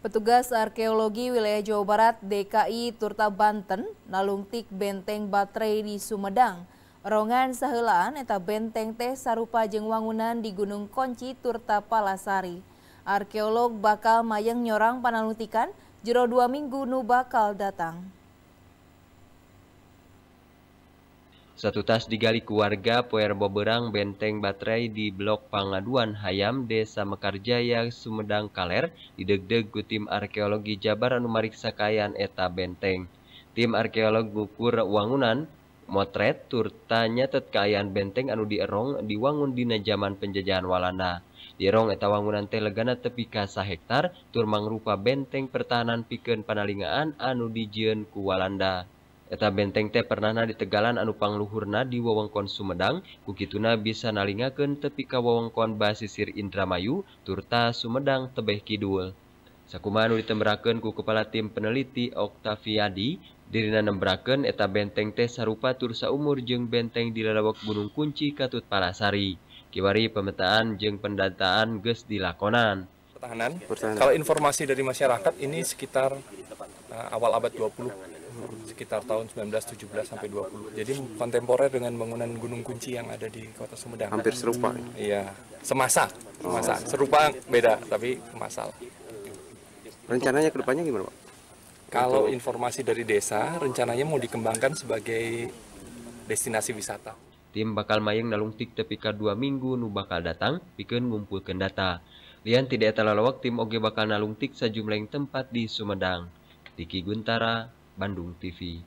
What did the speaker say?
Petugas arkeologi wilayah Jawa Barat DKI Turta Banten nalungtik benteng baterai di Sumedang. Rongan sahelaan eta benteng teh sarupa jeng wangunan di Gunung Konci Turta Palasari. Arkeolog bakal mayang nyorang panalutikan, jero dua minggu nu bakal datang. punya satutas di gali keluarga puer Bobberang benteng baterai di Blok Pangaduan Hayam Desa Mekarjaya Sumedang Kaler, didegdegu tim Ararkeologi Jabar Anumarik Saakayan eta benteng. Tim arkeolog Gukur Wawangunan Motret Turtanyatetkaian benteng anu dirong di wangundina zaman Penjajaanwalaana. Dirong eta wangunan Telegana tepi kasah hektar turman rupa benteng pertahanan piken Panalingaan Anu Dijen Kuwalanda. Eta benteng teh na di Tegalan anu pangluhurna di wewengkon Sumedang, kukituna bisa nalingaken tepi ka wewengkon basisir Indramayu, turta Sumedang tebeh kidul. Sakumanu anu ditemberakeun ku kepala tim peneliti Oktaviadi, dirina nembrakeun eta benteng teh sarupa tursa umur jeng benteng di lalawak Gunung Kunci Katut Palasari. Kiwari pemetaan jeng pendataan ges dilakonan pertahanan. Kalau informasi dari masyarakat ini sekitar uh, awal abad 20 sekitar tahun 1917 sampai 20. Jadi kontemporer dengan bangunan Gunung Kunci yang ada di Kota Sumedang. Hampir serupa. Iya, semasa, semasa. Oh. Serupa beda tapi masal. Rencananya kedepannya gimana, Pak? Kalau Untuk... informasi dari desa, rencananya mau dikembangkan sebagai destinasi wisata. Tim bakal mayang nalungtik ka dua minggu nu bakal datang, pikeun ngumpulkan data. Lian tidak terlalu waktu tim oge bakal nalung tik sejumlah tempat di Sumedang. Tiki Guntara, Bandung TV